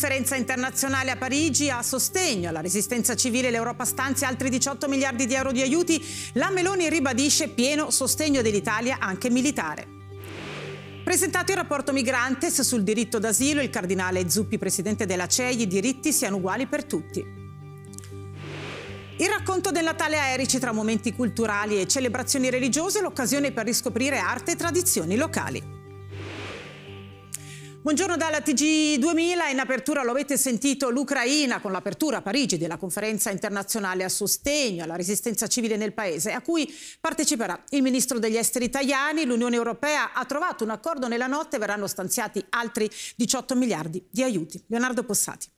conferenza internazionale a Parigi a sostegno alla resistenza civile l'Europa stanzia altri 18 miliardi di euro di aiuti, la Meloni ribadisce pieno sostegno dell'Italia anche militare. Presentato il rapporto Migrantes sul diritto d'asilo, il cardinale Zuppi, presidente della CEI, i diritti siano uguali per tutti. Il racconto del Natale a Erici tra momenti culturali e celebrazioni religiose, l'occasione per riscoprire arte e tradizioni locali. Buongiorno dalla TG2000, in apertura lo avete sentito l'Ucraina con l'apertura a Parigi della conferenza internazionale a sostegno alla resistenza civile nel paese a cui parteciperà il ministro degli esteri italiani. L'Unione Europea ha trovato un accordo nella notte, verranno stanziati altri 18 miliardi di aiuti. Leonardo Possati.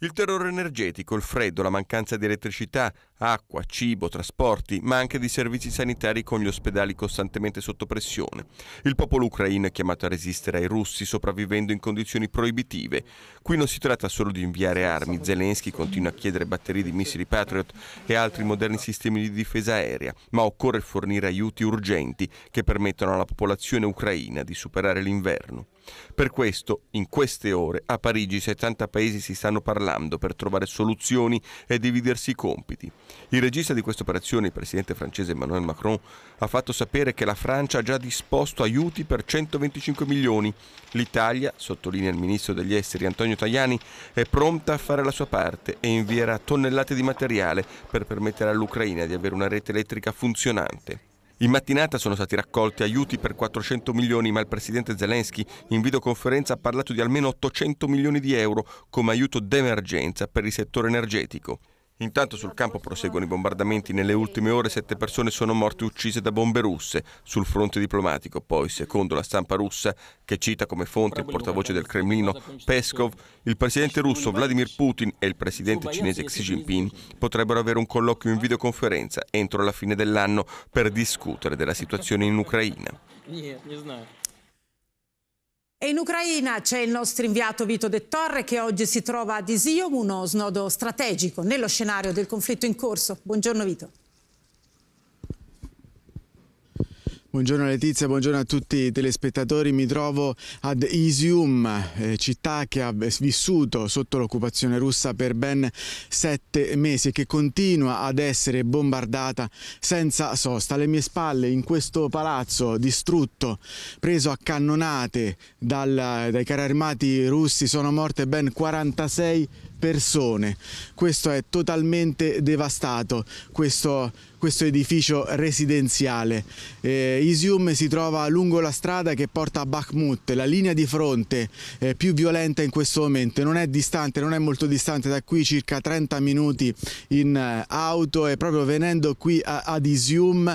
Il terrore energetico, il freddo, la mancanza di elettricità, acqua, cibo, trasporti, ma anche di servizi sanitari con gli ospedali costantemente sotto pressione. Il popolo ucraino è chiamato a resistere ai russi sopravvivendo in condizioni proibitive. Qui non si tratta solo di inviare armi, Zelensky continua a chiedere batterie di missili Patriot e altri moderni sistemi di difesa aerea, ma occorre fornire aiuti urgenti che permettano alla popolazione ucraina di superare l'inverno. Per questo, in queste ore, a Parigi 70 paesi si stanno parlando per trovare soluzioni e dividersi i compiti. Il regista di questa operazione, il presidente francese Emmanuel Macron, ha fatto sapere che la Francia ha già disposto aiuti per 125 milioni. L'Italia, sottolinea il ministro degli esteri Antonio Tajani, è pronta a fare la sua parte e invierà tonnellate di materiale per permettere all'Ucraina di avere una rete elettrica funzionante. In mattinata sono stati raccolti aiuti per 400 milioni, ma il presidente Zelensky in videoconferenza ha parlato di almeno 800 milioni di euro come aiuto d'emergenza per il settore energetico. Intanto sul campo proseguono i bombardamenti. Nelle ultime ore sette persone sono morte uccise da bombe russe sul fronte diplomatico. Poi, secondo la stampa russa, che cita come fonte il portavoce del Cremlino Peskov, il presidente russo Vladimir Putin e il presidente cinese Xi Jinping potrebbero avere un colloquio in videoconferenza entro la fine dell'anno per discutere della situazione in Ucraina. E in Ucraina c'è il nostro inviato Vito De Torre che oggi si trova ad Isium, uno snodo strategico nello scenario del conflitto in corso. Buongiorno Vito. Buongiorno Letizia, buongiorno a tutti i telespettatori. Mi trovo ad Isium, eh, città che ha vissuto sotto l'occupazione russa per ben sette mesi e che continua ad essere bombardata senza sosta. Alle mie spalle, in questo palazzo distrutto, preso a cannonate dal, dai carri armati russi, sono morte ben 46 persone persone. Questo è totalmente devastato, questo, questo edificio residenziale. Eh, Isium si trova lungo la strada che porta a Bakhmut, la linea di fronte eh, più violenta in questo momento. Non è distante, non è molto distante, da qui circa 30 minuti in eh, auto e proprio venendo qui a, ad Isium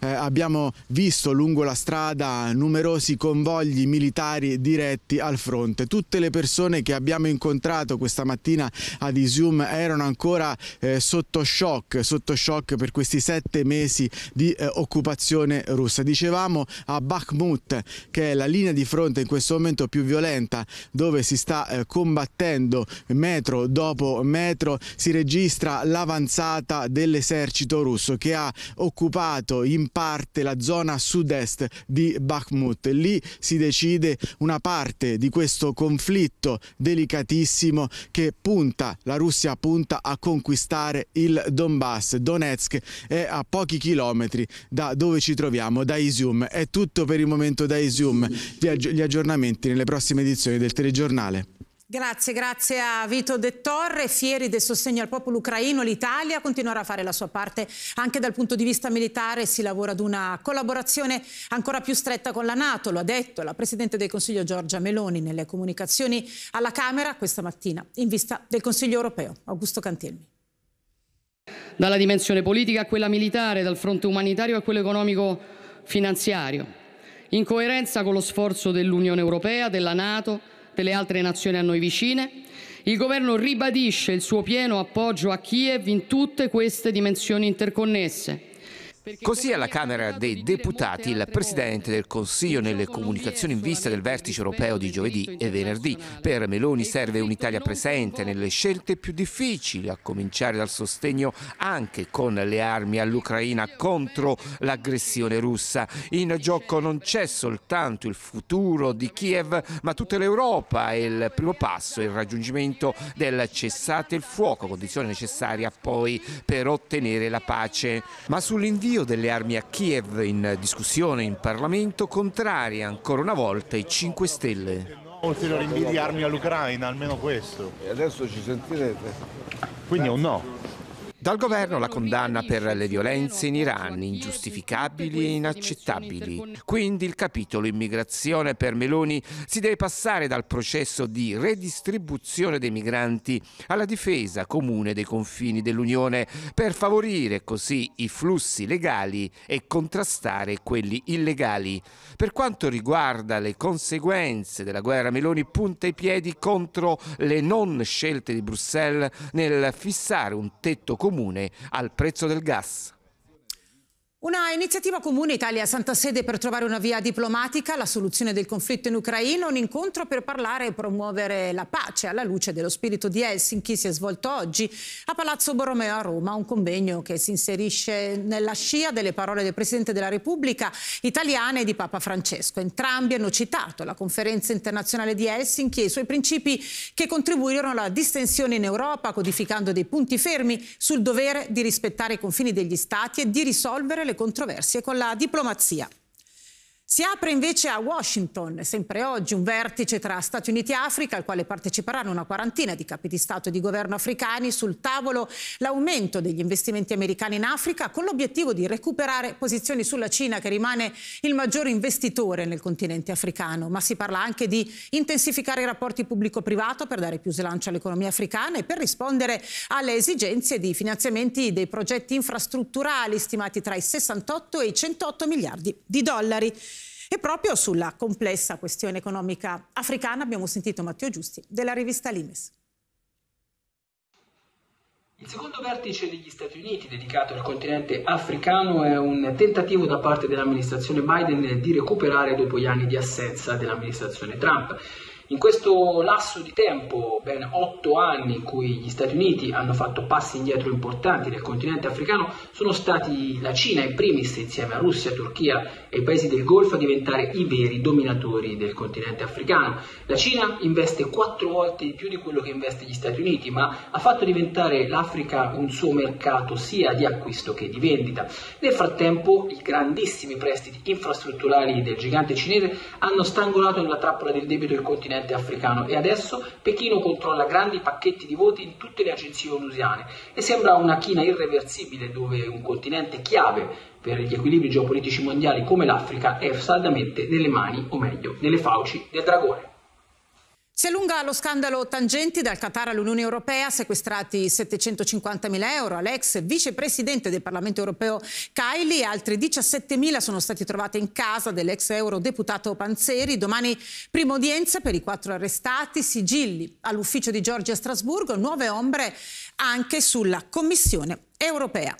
eh, abbiamo visto lungo la strada numerosi convogli militari diretti al fronte. Tutte le persone che abbiamo incontrato questa mattina ad Isium erano ancora eh, sotto shock, sotto shock per questi sette mesi di eh, occupazione russa. Dicevamo a Bakhmut che è la linea di fronte in questo momento più violenta dove si sta eh, combattendo metro dopo metro si registra l'avanzata dell'esercito russo che ha occupato in parte la zona sud-est di Bakhmut. Lì si decide una parte di questo conflitto delicatissimo che punta punta, la Russia punta a conquistare il Donbass, Donetsk è a pochi chilometri da dove ci troviamo, da Izium. È tutto per il momento da Izium. gli aggiornamenti nelle prossime edizioni del telegiornale. Grazie, grazie a Vito De Torre, fieri del sostegno al popolo ucraino. L'Italia continuerà a fare la sua parte anche dal punto di vista militare. Si lavora ad una collaborazione ancora più stretta con la Nato, lo ha detto la Presidente del Consiglio Giorgia Meloni nelle comunicazioni alla Camera questa mattina in vista del Consiglio europeo. Augusto Cantelmi. Dalla dimensione politica a quella militare, dal fronte umanitario a quello economico-finanziario, in coerenza con lo sforzo dell'Unione Europea, della Nato, delle altre nazioni a noi vicine, il Governo ribadisce il suo pieno appoggio a Kiev in tutte queste dimensioni interconnesse, Così alla Camera dei Deputati il Presidente del Consiglio nelle comunicazioni in vista del vertice europeo di giovedì e venerdì. Per Meloni serve un'Italia presente nelle scelte più difficili, a cominciare dal sostegno anche con le armi all'Ucraina contro l'aggressione russa. In gioco non c'è soltanto il futuro di Kiev, ma tutta l'Europa e il primo passo è il raggiungimento del cessate il fuoco, condizione necessaria poi per ottenere la pace. Ma sull'invio l'invio delle armi a Kiev in discussione in Parlamento contraria ancora una volta i 5 Stelle. Ulteriori rinvii di armi all'Ucraina, almeno questo. E adesso ci sentirete. Quindi è un no. Dal governo la condanna per le violenze in Iran, ingiustificabili e inaccettabili. Quindi il capitolo immigrazione per Meloni si deve passare dal processo di redistribuzione dei migranti alla difesa comune dei confini dell'Unione per favorire così i flussi legali e contrastare quelli illegali. Per quanto riguarda le conseguenze della guerra, Meloni punta i piedi contro le non scelte di Bruxelles nel fissare un tetto comune comune al prezzo del gas. Una iniziativa comune Italia-Santa Sede per trovare una via diplomatica, la soluzione del conflitto in Ucraina, un incontro per parlare e promuovere la pace alla luce dello spirito di Helsinki si è svolto oggi a Palazzo Borromeo a Roma, un convegno che si inserisce nella scia delle parole del Presidente della Repubblica italiana e di Papa Francesco. Entrambi hanno citato la conferenza internazionale di Helsinki e i suoi principi che contribuirono alla distensione in Europa, codificando dei punti fermi sul dovere di rispettare i confini degli Stati e di risolvere le le controversie con la diplomazia. Si apre invece a Washington, sempre oggi, un vertice tra Stati Uniti e Africa, al quale parteciperanno una quarantina di capi di Stato e di governo africani, sul tavolo l'aumento degli investimenti americani in Africa, con l'obiettivo di recuperare posizioni sulla Cina, che rimane il maggior investitore nel continente africano. Ma si parla anche di intensificare i rapporti pubblico-privato per dare più slancio all'economia africana e per rispondere alle esigenze di finanziamenti dei progetti infrastrutturali, stimati tra i 68 e i 108 miliardi di dollari. E proprio sulla complessa questione economica africana abbiamo sentito Matteo Giusti della rivista Limes. Il secondo vertice degli Stati Uniti dedicato al continente africano è un tentativo da parte dell'amministrazione Biden di recuperare dopo gli anni di assenza dell'amministrazione Trump. In questo lasso di tempo, ben otto anni in cui gli Stati Uniti hanno fatto passi indietro importanti nel continente africano, sono stati la Cina in primis insieme a Russia, Turchia e i paesi del Golfo a diventare i veri dominatori del continente africano. La Cina investe quattro volte di più di quello che investe gli Stati Uniti, ma ha fatto diventare l'Africa un suo mercato sia di acquisto che di vendita. Nel frattempo i grandissimi prestiti infrastrutturali del gigante cinese hanno strangolato nella trappola del debito il continente continente africano e adesso Pechino controlla grandi pacchetti di voti in tutte le agenzie onusiane e sembra una china irreversibile dove un continente chiave per gli equilibri geopolitici mondiali come l'Africa è saldamente nelle mani, o meglio, nelle fauci del dragone. Si allunga lo scandalo tangenti dal Qatar all'Unione Europea, sequestrati 750.000 euro all'ex vicepresidente del Parlamento Europeo Kylie, altri 17.000 sono stati trovati in casa dell'ex eurodeputato Panzeri. Domani prima udienza per i quattro arrestati, sigilli all'ufficio di Giorgia a Strasburgo, nuove ombre anche sulla Commissione Europea.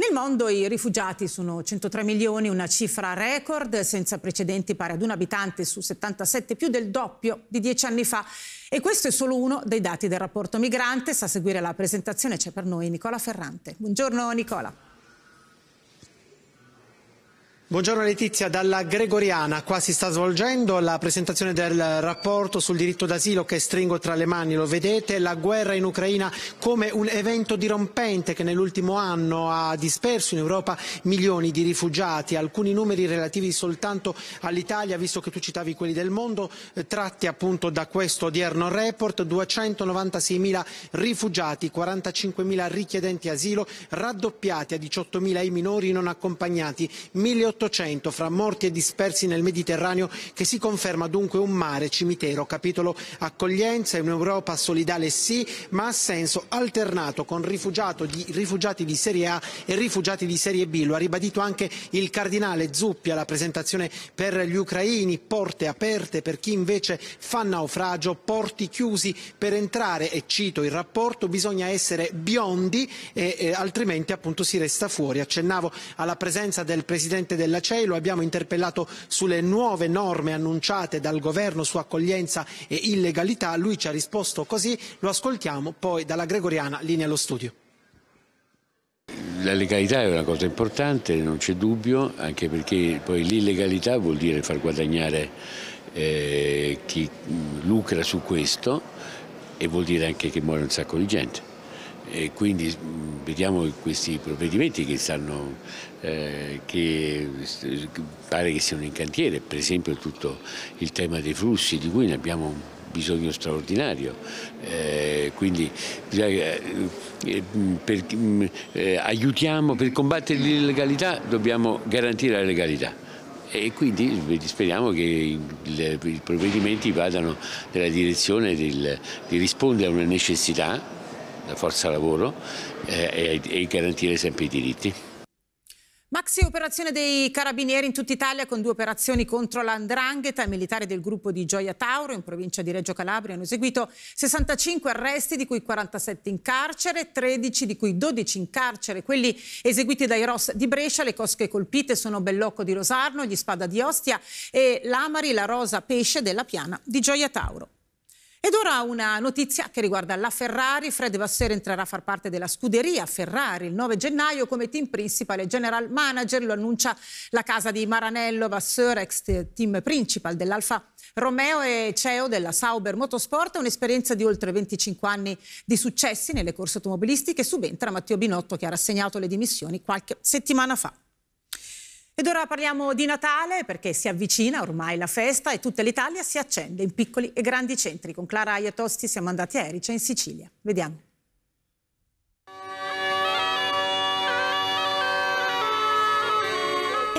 Nel mondo i rifugiati sono 103 milioni, una cifra record senza precedenti pari ad un abitante su 77, più del doppio di dieci anni fa. E questo è solo uno dei dati del rapporto migrante. Sa seguire la presentazione, c'è per noi Nicola Ferrante. Buongiorno Nicola. Buongiorno Letizia, dalla Gregoriana qua si sta svolgendo la presentazione del rapporto sul diritto d'asilo che stringo tra le mani, lo vedete, la guerra in Ucraina come un evento dirompente che nell'ultimo anno ha disperso in Europa milioni di rifugiati, alcuni numeri relativi soltanto all'Italia, visto che tu citavi quelli del mondo, eh, tratti appunto da questo odierno report, 296.000 rifugiati, 45.000 richiedenti asilo, raddoppiati a 18.000 i minori non accompagnati, 1.800 fra morti e dispersi nel Mediterraneo che si conferma dunque un mare cimitero, capitolo accoglienza in Europa solidale sì, ma a senso alternato con di, rifugiati di Serie A e rifugiati di Serie B. Lo ha ribadito anche il cardinale Zuppi alla presentazione per gli ucraini, porte aperte per chi invece fa naufragio, porti chiusi per entrare, e cito il rapporto, bisogna essere biondi e, e altrimenti appunto si resta fuori. Accennavo alla presenza del presidente del della CEI, lo abbiamo interpellato sulle nuove norme annunciate dal governo su accoglienza e illegalità, lui ci ha risposto così, lo ascoltiamo poi dalla Gregoriana, linea allo studio. La legalità è una cosa importante, non c'è dubbio, anche perché poi l'illegalità vuol dire far guadagnare eh, chi lucra su questo e vuol dire anche che muore un sacco di gente e quindi mm, vediamo questi provvedimenti che, stanno, eh, che eh, pare che siano in cantiere, per esempio tutto il tema dei flussi di cui ne abbiamo un bisogno straordinario, eh, quindi mm, per, mm, aiutiamo per combattere l'illegalità, dobbiamo garantire la legalità e quindi speriamo che i provvedimenti vadano nella direzione del, di rispondere a una necessità la forza lavoro eh, e, e garantire sempre i diritti. Maxi operazione dei carabinieri in tutta Italia con due operazioni contro l'andrangheta. I militari del gruppo di Gioia Tauro in provincia di Reggio Calabria hanno eseguito 65 arresti, di cui 47 in carcere, 13 di cui 12 in carcere. Quelli eseguiti dai ROS di Brescia, le cosche colpite sono Bellocco di Rosarno, gli Spada di Ostia e l'Amari, la Rosa Pesce della Piana di Gioia Tauro. Ed ora una notizia che riguarda la Ferrari. Fred Vasseur entrerà a far parte della scuderia Ferrari il 9 gennaio come team principal e general manager. Lo annuncia la casa di Maranello Vasseur, ex team principal dell'Alfa Romeo e CEO della Sauber Motorsport. Un'esperienza di oltre 25 anni di successi nelle corse automobilistiche. Subentra Matteo Binotto che ha rassegnato le dimissioni qualche settimana fa. Ed ora parliamo di Natale perché si avvicina ormai la festa e tutta l'Italia si accende in piccoli e grandi centri. Con Clara Aiatosti siamo andati a Erice in Sicilia. Vediamo.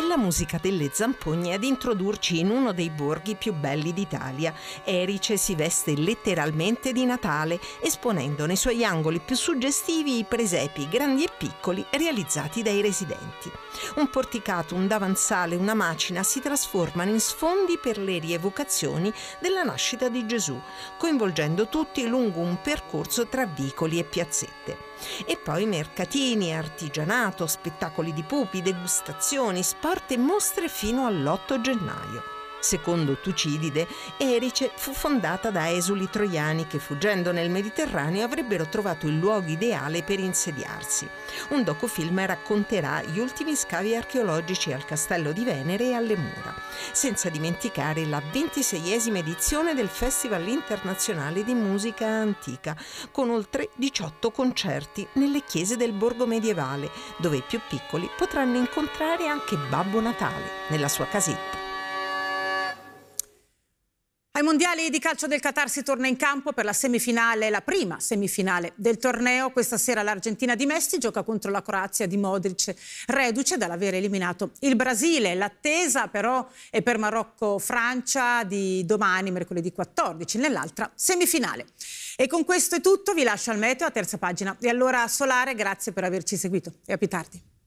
la musica delle zampogne ad introdurci in uno dei borghi più belli d'Italia. Erice si veste letteralmente di Natale, esponendo nei suoi angoli più suggestivi i presepi grandi e piccoli realizzati dai residenti. Un porticato, un davanzale, una macina si trasformano in sfondi per le rievocazioni della nascita di Gesù, coinvolgendo tutti lungo un percorso tra vicoli e piazzette. E poi mercatini, artigianato, spettacoli di pupi, degustazioni, sport e mostre fino all'8 gennaio. Secondo Tucidide, Erice fu fondata da esuli troiani che fuggendo nel Mediterraneo avrebbero trovato il luogo ideale per insediarsi. Un docufilm racconterà gli ultimi scavi archeologici al castello di Venere e alle mura, senza dimenticare la ventiseiesima edizione del Festival internazionale di musica antica, con oltre 18 concerti nelle chiese del borgo medievale, dove i più piccoli potranno incontrare anche Babbo Natale nella sua casetta. Ai mondiali di calcio del Qatar si torna in campo per la semifinale, la prima semifinale del torneo. Questa sera l'Argentina di Messi gioca contro la Croazia di Modric, reduce dall'aver eliminato il Brasile. L'attesa però è per Marocco-Francia di domani, mercoledì 14, nell'altra semifinale. E con questo è tutto, vi lascio al meteo a terza pagina. E allora Solare, grazie per averci seguito e a più tardi.